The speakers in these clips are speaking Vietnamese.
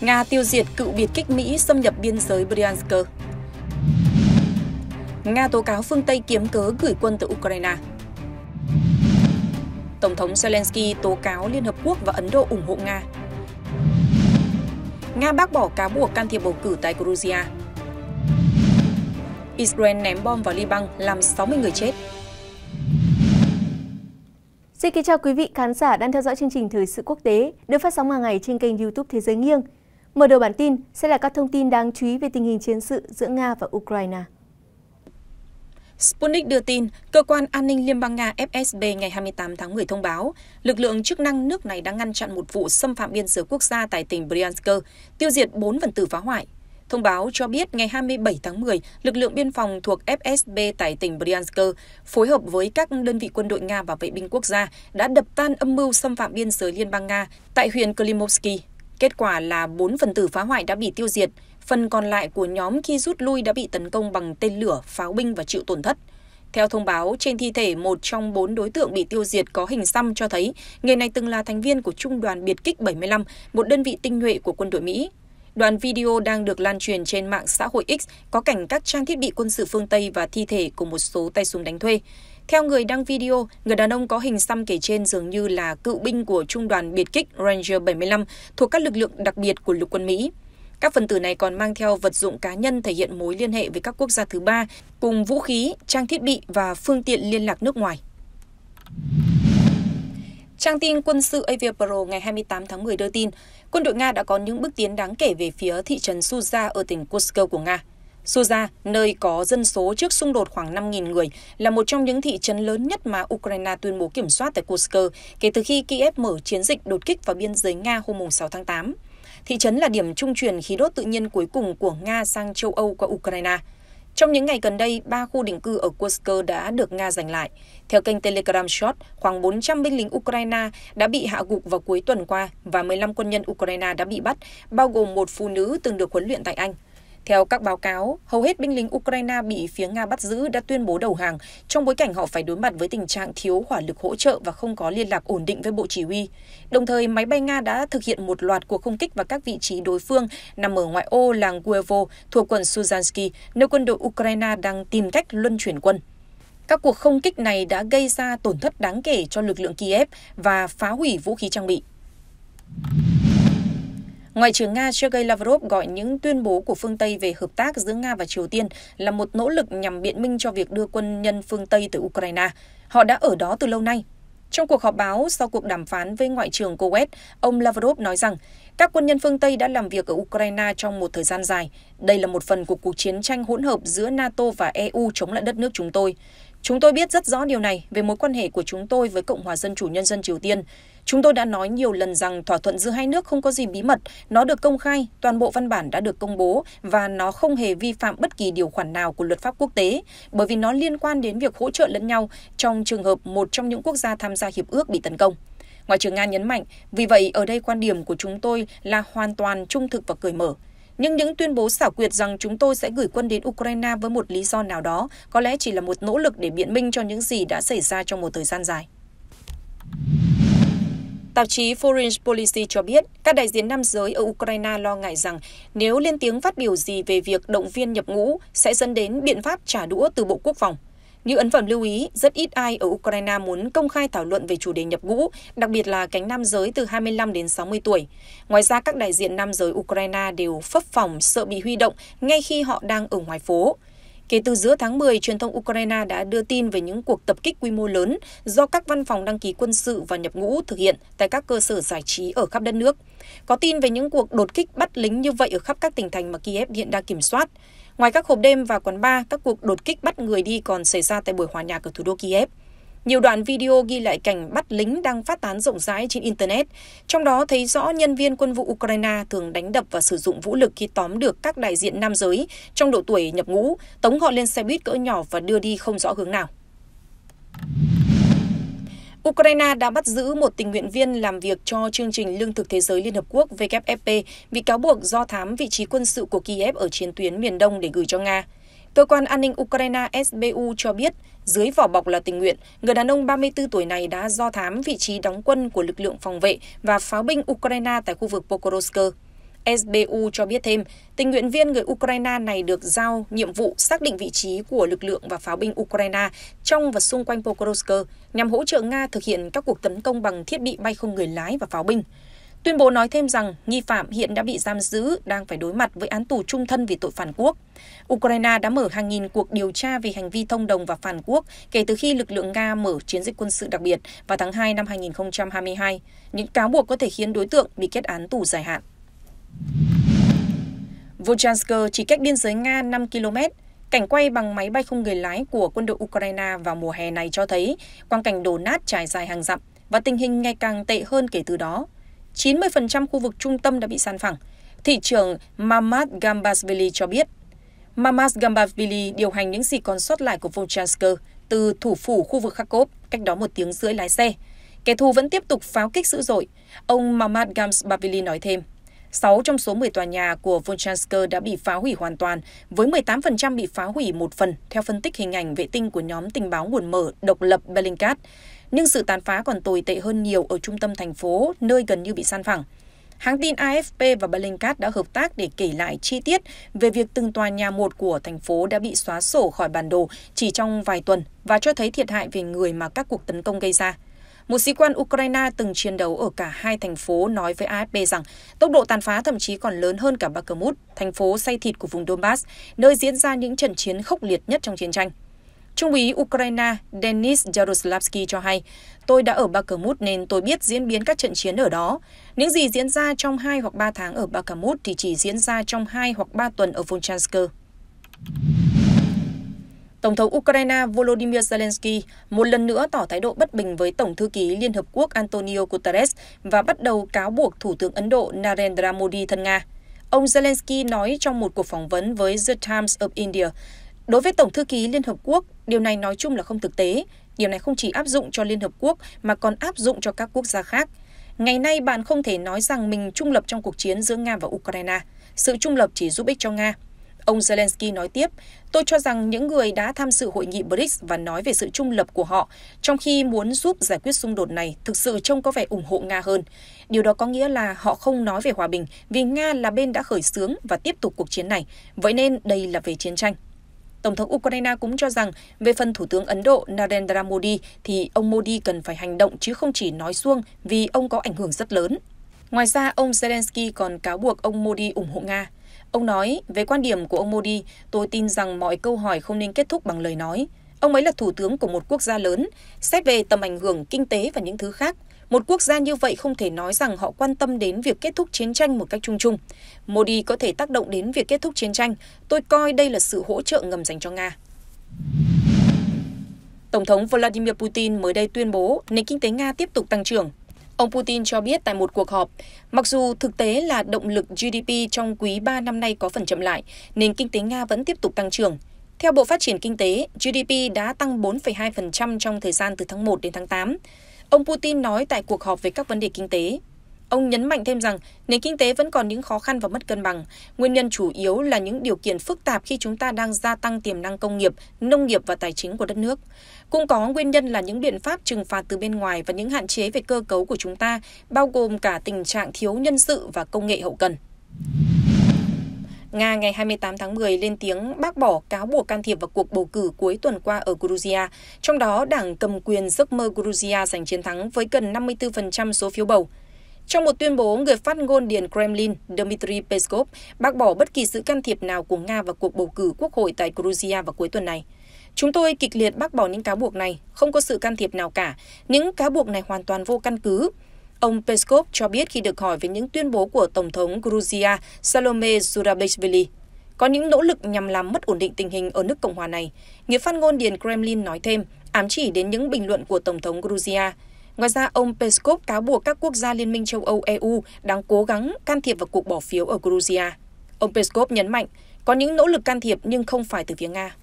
Nga tiêu diệt cựu biệt kích Mỹ xâm nhập biên giới Bryansk. Nga tố cáo phương Tây kiếm cớ gửi quân tới Ukraine. Tổng thống Zelensky tố cáo Liên Hợp Quốc và Ấn Độ ủng hộ Nga. Nga bác bỏ cáo buộc can thiệp bầu cử tại Georgia. Israel ném bom vào Liban làm 60 người chết. Xin kính chào quý vị khán giả đang theo dõi chương trình Thời sự quốc tế được phát sóng hàng ngày trên kênh YouTube Thế giới nghiêng. Mở đầu bản tin sẽ là các thông tin đáng chú ý về tình hình chiến sự giữa Nga và Ukraine. Sputnik đưa tin, cơ quan an ninh Liên bang Nga FSB ngày 28 tháng 10 thông báo, lực lượng chức năng nước này đã ngăn chặn một vụ xâm phạm biên giới quốc gia tại tỉnh Bryansk, tiêu diệt 4 phần tử phá hoại. Thông báo cho biết ngày 27 tháng 10, lực lượng biên phòng thuộc FSB tại tỉnh Bryansk phối hợp với các đơn vị quân đội Nga và vệ binh quốc gia đã đập tan âm mưu xâm phạm biên giới Liên bang Nga tại huyện Klimovsky, Kết quả là 4 phần tử phá hoại đã bị tiêu diệt, phần còn lại của nhóm khi rút lui đã bị tấn công bằng tên lửa, pháo binh và chịu tổn thất. Theo thông báo, trên thi thể một trong bốn đối tượng bị tiêu diệt có hình xăm cho thấy người này từng là thành viên của Trung đoàn Biệt kích 75, một đơn vị tinh nhuệ của quân đội Mỹ. Đoạn video đang được lan truyền trên mạng xã hội X có cảnh các trang thiết bị quân sự phương Tây và thi thể của một số tay súng đánh thuê. Theo người đăng video, người đàn ông có hình xăm kể trên dường như là cựu binh của trung đoàn biệt kích Ranger 75 thuộc các lực lượng đặc biệt của lục quân Mỹ. Các phần tử này còn mang theo vật dụng cá nhân thể hiện mối liên hệ với các quốc gia thứ ba, cùng vũ khí, trang thiết bị và phương tiện liên lạc nước ngoài. Trang tin quân sự Aviapro ngày 28 tháng 10 đưa tin, quân đội Nga đã có những bước tiến đáng kể về phía thị trấn Suza ở tỉnh Kursk của Nga. Suza, nơi có dân số trước xung đột khoảng 5.000 người, là một trong những thị trấn lớn nhất mà Ukraine tuyên bố kiểm soát tại Kursk kể từ khi Kiev mở chiến dịch đột kích vào biên giới Nga hôm 6 tháng 8. Thị trấn là điểm trung truyền khí đốt tự nhiên cuối cùng của Nga sang châu Âu qua Ukraine. Trong những ngày gần đây, ba khu định cư ở Kursk đã được Nga giành lại. Theo kênh Telegram Short, khoảng 400 binh lính Ukraine đã bị hạ gục vào cuối tuần qua và 15 quân nhân Ukraine đã bị bắt, bao gồm một phụ nữ từng được huấn luyện tại Anh. Theo các báo cáo, hầu hết binh lính Ukraine bị phía Nga bắt giữ đã tuyên bố đầu hàng trong bối cảnh họ phải đối mặt với tình trạng thiếu hỏa lực hỗ trợ và không có liên lạc ổn định với bộ chỉ huy. Đồng thời, máy bay Nga đã thực hiện một loạt cuộc không kích vào các vị trí đối phương nằm ở ngoại ô làng Guevo thuộc quận Suzansky, nơi quân đội Ukraine đang tìm cách luân chuyển quân. Các cuộc không kích này đã gây ra tổn thất đáng kể cho lực lượng Kiev và phá hủy vũ khí trang bị. Ngoại trưởng Nga Sergei Lavrov gọi những tuyên bố của phương Tây về hợp tác giữa Nga và Triều Tiên là một nỗ lực nhằm biện minh cho việc đưa quân nhân phương Tây từ Ukraine. Họ đã ở đó từ lâu nay. Trong cuộc họp báo sau cuộc đàm phán với Ngoại trưởng Kuwait, ông Lavrov nói rằng các quân nhân phương Tây đã làm việc ở Ukraine trong một thời gian dài. Đây là một phần của cuộc chiến tranh hỗn hợp giữa NATO và EU chống lại đất nước chúng tôi. Chúng tôi biết rất rõ điều này về mối quan hệ của chúng tôi với Cộng hòa Dân chủ Nhân dân Triều Tiên. Chúng tôi đã nói nhiều lần rằng thỏa thuận giữa hai nước không có gì bí mật, nó được công khai, toàn bộ văn bản đã được công bố và nó không hề vi phạm bất kỳ điều khoản nào của luật pháp quốc tế, bởi vì nó liên quan đến việc hỗ trợ lẫn nhau trong trường hợp một trong những quốc gia tham gia hiệp ước bị tấn công. Ngoại trưởng Nga nhấn mạnh, vì vậy ở đây quan điểm của chúng tôi là hoàn toàn trung thực và cởi mở. Nhưng những tuyên bố xảo quyệt rằng chúng tôi sẽ gửi quân đến Ukraine với một lý do nào đó có lẽ chỉ là một nỗ lực để biện minh cho những gì đã xảy ra trong một thời gian dài. Tạp chí Foreign Policy cho biết, các đại diện nam giới ở Ukraine lo ngại rằng nếu lên tiếng phát biểu gì về việc động viên nhập ngũ sẽ dẫn đến biện pháp trả đũa từ Bộ Quốc phòng như ấn phẩm lưu ý, rất ít ai ở Ukraine muốn công khai thảo luận về chủ đề nhập ngũ, đặc biệt là cánh nam giới từ 25 đến 60 tuổi. Ngoài ra, các đại diện nam giới Ukraine đều phấp phòng sợ bị huy động ngay khi họ đang ở ngoài phố. Kể từ giữa tháng 10, truyền thông Ukraine đã đưa tin về những cuộc tập kích quy mô lớn do các văn phòng đăng ký quân sự và nhập ngũ thực hiện tại các cơ sở giải trí ở khắp đất nước. Có tin về những cuộc đột kích bắt lính như vậy ở khắp các tỉnh thành mà Kiev hiện đang kiểm soát. Ngoài các hộp đêm và quán bar, các cuộc đột kích bắt người đi còn xảy ra tại buổi hòa nhạc ở thủ đô Kiev. Nhiều đoạn video ghi lại cảnh bắt lính đang phát tán rộng rãi trên Internet, trong đó thấy rõ nhân viên quân vụ Ukraine thường đánh đập và sử dụng vũ lực khi tóm được các đại diện nam giới trong độ tuổi nhập ngũ, tống họ lên xe buýt cỡ nhỏ và đưa đi không rõ hướng nào. Ukraine đã bắt giữ một tình nguyện viên làm việc cho chương trình Lương thực Thế giới Liên Hợp Quốc WFP bị cáo buộc do thám vị trí quân sự của Kiev ở chiến tuyến miền đông để gửi cho Nga. Cơ quan an ninh Ukraine SBU cho biết, dưới vỏ bọc là tình nguyện, người đàn ông 34 tuổi này đã do thám vị trí đóng quân của lực lượng phòng vệ và pháo binh Ukraine tại khu vực Pokrovsk sbu cho biết thêm tình nguyện viên người ukraine này được giao nhiệm vụ xác định vị trí của lực lượng và pháo binh ukraine trong và xung quanh pokrovsk nhằm hỗ trợ nga thực hiện các cuộc tấn công bằng thiết bị bay không người lái và pháo binh tuyên bố nói thêm rằng nghi phạm hiện đã bị giam giữ đang phải đối mặt với án tù trung thân vì tội phản quốc ukraine đã mở hàng nghìn cuộc điều tra về hành vi thông đồng và phản quốc kể từ khi lực lượng nga mở chiến dịch quân sự đặc biệt vào tháng 2 năm 2022 những cáo buộc có thể khiến đối tượng bị kết án tù dài hạn Volchansk chỉ cách biên giới Nga 5 km. Cảnh quay bằng máy bay không người lái của quân đội Ukraine vào mùa hè này cho thấy quang cảnh đổ nát trải dài hàng dặm và tình hình ngày càng tệ hơn kể từ đó. 90% khu vực trung tâm đã bị san phẳng. Thị trưởng Mamad Gambasvili cho biết. Mamad Gambasvili điều hành những gì còn sót lại của Volchansk từ thủ phủ khu vực Kharkov cách đó một tiếng rưỡi lái xe. Kẻ thù vẫn tiếp tục pháo kích dữ dội. Ông Mamad Gambasvili nói thêm. 6 trong số 10 tòa nhà của Volchansk đã bị phá hủy hoàn toàn, với 18% bị phá hủy một phần, theo phân tích hình ảnh vệ tinh của nhóm tình báo nguồn mở độc lập Bellingcat. Nhưng sự tàn phá còn tồi tệ hơn nhiều ở trung tâm thành phố, nơi gần như bị san phẳng. Hãng tin AFP và Bellingcat đã hợp tác để kể lại chi tiết về việc từng tòa nhà một của thành phố đã bị xóa sổ khỏi bản đồ chỉ trong vài tuần và cho thấy thiệt hại về người mà các cuộc tấn công gây ra. Một sĩ quan Ukraine từng chiến đấu ở cả hai thành phố nói với AFP rằng tốc độ tàn phá thậm chí còn lớn hơn cả Bakhmut, thành phố say thịt của vùng Donbass, nơi diễn ra những trận chiến khốc liệt nhất trong chiến tranh. Trung úy Ukraine Denis Jaroslavsky cho hay, tôi đã ở Bakhmut nên tôi biết diễn biến các trận chiến ở đó. Những gì diễn ra trong hai hoặc ba tháng ở Bakhmut thì chỉ diễn ra trong hai hoặc ba tuần ở Volchansk. Tổng thống Ukraine Volodymyr Zelensky một lần nữa tỏ thái độ bất bình với Tổng thư ký Liên Hợp Quốc Antonio Guterres và bắt đầu cáo buộc Thủ tướng Ấn Độ Narendra Modi thân Nga. Ông Zelensky nói trong một cuộc phỏng vấn với The Times of India, đối với Tổng thư ký Liên Hợp Quốc, điều này nói chung là không thực tế. Điều này không chỉ áp dụng cho Liên Hợp Quốc mà còn áp dụng cho các quốc gia khác. Ngày nay bạn không thể nói rằng mình trung lập trong cuộc chiến giữa Nga và Ukraine. Sự trung lập chỉ giúp ích cho Nga, Ông Zelensky nói tiếp, tôi cho rằng những người đã tham dự hội nghị BRICS và nói về sự trung lập của họ, trong khi muốn giúp giải quyết xung đột này, thực sự trông có vẻ ủng hộ Nga hơn. Điều đó có nghĩa là họ không nói về hòa bình vì Nga là bên đã khởi xướng và tiếp tục cuộc chiến này, vậy nên đây là về chiến tranh. Tổng thống Ukraine cũng cho rằng về phần Thủ tướng Ấn Độ Narendra Modi thì ông Modi cần phải hành động chứ không chỉ nói xuông vì ông có ảnh hưởng rất lớn. Ngoài ra, ông Zelensky còn cáo buộc ông Modi ủng hộ Nga. Ông nói, về quan điểm của ông Modi, tôi tin rằng mọi câu hỏi không nên kết thúc bằng lời nói. Ông ấy là thủ tướng của một quốc gia lớn, xét về tầm ảnh hưởng kinh tế và những thứ khác. Một quốc gia như vậy không thể nói rằng họ quan tâm đến việc kết thúc chiến tranh một cách chung chung. Modi có thể tác động đến việc kết thúc chiến tranh. Tôi coi đây là sự hỗ trợ ngầm dành cho Nga. Tổng thống Vladimir Putin mới đây tuyên bố nền kinh tế Nga tiếp tục tăng trưởng Ông Putin cho biết tại một cuộc họp, mặc dù thực tế là động lực GDP trong quý ba năm nay có phần chậm lại, nền kinh tế Nga vẫn tiếp tục tăng trưởng. Theo Bộ Phát triển Kinh tế, GDP đã tăng 4,2% trong thời gian từ tháng 1 đến tháng 8. Ông Putin nói tại cuộc họp về các vấn đề kinh tế. Ông nhấn mạnh thêm rằng nền kinh tế vẫn còn những khó khăn và mất cân bằng. Nguyên nhân chủ yếu là những điều kiện phức tạp khi chúng ta đang gia tăng tiềm năng công nghiệp, nông nghiệp và tài chính của đất nước. Cũng có nguyên nhân là những biện pháp trừng phạt từ bên ngoài và những hạn chế về cơ cấu của chúng ta, bao gồm cả tình trạng thiếu nhân sự và công nghệ hậu cần. Nga ngày 28 tháng 10 lên tiếng bác bỏ cáo buộc can thiệp vào cuộc bầu cử cuối tuần qua ở Georgia, trong đó đảng cầm quyền giấc mơ Georgia giành chiến thắng với gần 54% số phiếu bầu. Trong một tuyên bố, người phát ngôn Điện Kremlin Dmitry Peskov bác bỏ bất kỳ sự can thiệp nào của Nga vào cuộc bầu cử quốc hội tại Georgia vào cuối tuần này. Chúng tôi kịch liệt bác bỏ những cáo buộc này, không có sự can thiệp nào cả. Những cáo buộc này hoàn toàn vô căn cứ. Ông Peskov cho biết khi được hỏi về những tuyên bố của Tổng thống Georgia Salome Zurabishvili. Có những nỗ lực nhằm làm mất ổn định tình hình ở nước Cộng hòa này. Người phát ngôn Điền Kremlin nói thêm, ám chỉ đến những bình luận của Tổng thống Georgia. Ngoài ra, ông Peskov cáo buộc các quốc gia Liên minh châu Âu EU đang cố gắng can thiệp vào cuộc bỏ phiếu ở Georgia. Ông Peskov nhấn mạnh, có những nỗ lực can thiệp nhưng không phải từ phía Nga.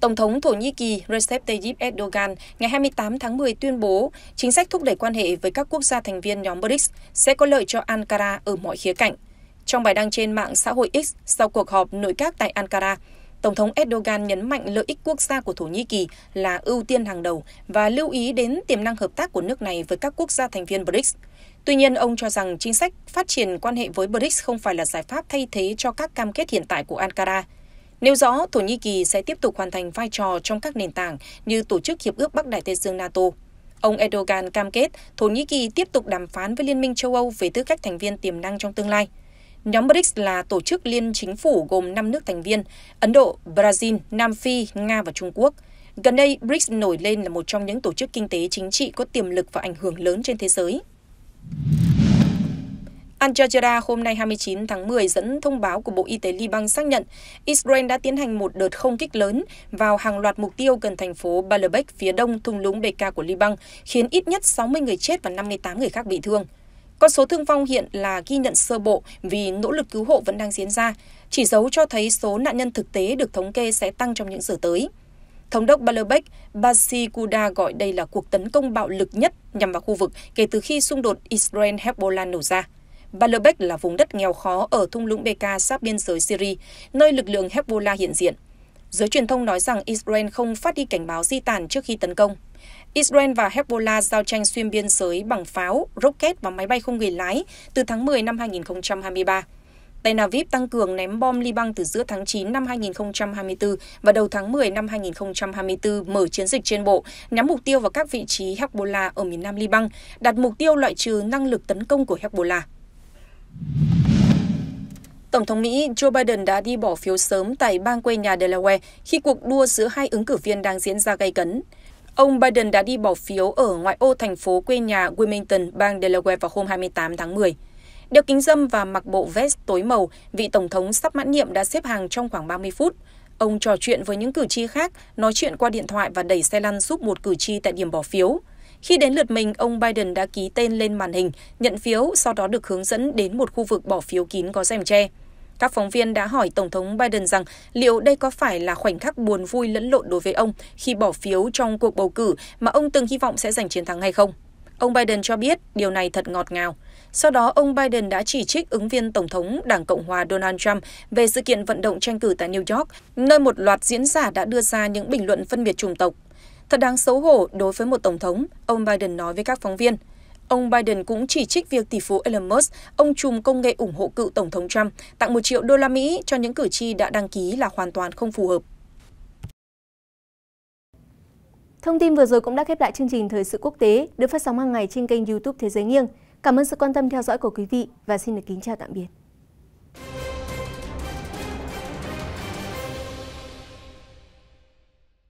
Tổng thống Thổ Nhĩ Kỳ Recep Tayyip Erdogan ngày 28 tháng 10 tuyên bố chính sách thúc đẩy quan hệ với các quốc gia thành viên nhóm BRICS sẽ có lợi cho Ankara ở mọi khía cạnh. Trong bài đăng trên mạng xã hội X sau cuộc họp nội các tại Ankara, Tổng thống Erdogan nhấn mạnh lợi ích quốc gia của Thổ Nhĩ Kỳ là ưu tiên hàng đầu và lưu ý đến tiềm năng hợp tác của nước này với các quốc gia thành viên BRICS. Tuy nhiên, ông cho rằng chính sách phát triển quan hệ với BRICS không phải là giải pháp thay thế cho các cam kết hiện tại của Ankara – nêu rõ thổ nhĩ kỳ sẽ tiếp tục hoàn thành vai trò trong các nền tảng như tổ chức hiệp ước bắc đại tây dương nato ông erdogan cam kết thổ nhĩ kỳ tiếp tục đàm phán với liên minh châu âu về tư cách thành viên tiềm năng trong tương lai Nhóm BRICS là tổ chức liên chính phủ gồm năm nước thành viên, Ấn Độ, Brazil, Nam Phi, Nga và Trung Quốc. Gần đây, BRICS nổi lên là một trong những tổ chức kinh tế chính trị có tiềm lực và ảnh hưởng lớn trên thế giới al jazeera hôm nay 29 tháng 10 dẫn thông báo của Bộ Y tế Liban xác nhận Israel đã tiến hành một đợt không kích lớn vào hàng loạt mục tiêu gần thành phố Baalbek phía đông thung lũng Bekaa của Liban, khiến ít nhất 60 người chết và 58 người khác bị thương. Con số thương vong hiện là ghi nhận sơ bộ vì nỗ lực cứu hộ vẫn đang diễn ra, chỉ dấu cho thấy số nạn nhân thực tế được thống kê sẽ tăng trong những giờ tới. Thống đốc Baalbek Basikuda gọi đây là cuộc tấn công bạo lực nhất nhằm vào khu vực kể từ khi xung đột Israel-Hezbollah nổ ra. Baalbek là vùng đất nghèo khó ở thung lũng Beka sát biên giới Syria, nơi lực lượng Hezbollah hiện diện. Giới truyền thông nói rằng Israel không phát đi cảnh báo di tản trước khi tấn công. Israel và Hezbollah giao tranh xuyên biên giới bằng pháo, rocket và máy bay không người lái từ tháng 10 năm 2023. Tel Aviv tăng cường ném bom Liban từ giữa tháng 9 năm 2024 và đầu tháng 10 năm 2024 mở chiến dịch trên bộ, nhắm mục tiêu vào các vị trí Hezbollah ở miền nam Liban, đặt mục tiêu loại trừ năng lực tấn công của Hezbollah. Tổng thống Mỹ Joe Biden đã đi bỏ phiếu sớm tại bang quê nhà Delaware khi cuộc đua giữa hai ứng cử viên đang diễn ra gay cấn. Ông Biden đã đi bỏ phiếu ở ngoại ô thành phố quê nhà Wilmington, bang Delaware vào hôm 28 tháng 10. Đeo kính dâm và mặc bộ vest tối màu, vị tổng thống sắp mãn nhiệm đã xếp hàng trong khoảng 30 phút. Ông trò chuyện với những cử tri khác, nói chuyện qua điện thoại và đẩy xe lăn giúp một cử tri tại điểm bỏ phiếu. Khi đến lượt mình, ông Biden đã ký tên lên màn hình, nhận phiếu, sau đó được hướng dẫn đến một khu vực bỏ phiếu kín có rèm tre. Các phóng viên đã hỏi Tổng thống Biden rằng liệu đây có phải là khoảnh khắc buồn vui lẫn lộn đối với ông khi bỏ phiếu trong cuộc bầu cử mà ông từng hy vọng sẽ giành chiến thắng hay không. Ông Biden cho biết điều này thật ngọt ngào. Sau đó, ông Biden đã chỉ trích ứng viên Tổng thống Đảng Cộng hòa Donald Trump về sự kiện vận động tranh cử tại New York, nơi một loạt diễn giả đã đưa ra những bình luận phân biệt chủng tộc Thật đáng xấu hổ đối với một tổng thống, ông Biden nói với các phóng viên. Ông Biden cũng chỉ trích việc tỷ phú Elon Musk, ông chùm công nghệ ủng hộ cựu tổng thống Trump, tặng một triệu đô la Mỹ cho những cử tri đã đăng ký là hoàn toàn không phù hợp. Thông tin vừa rồi cũng đã khép lại chương trình Thời sự quốc tế được phát sóng hàng ngày trên kênh YouTube Thế giới nghiêng. Cảm ơn sự quan tâm theo dõi của quý vị và xin được kính chào tạm biệt.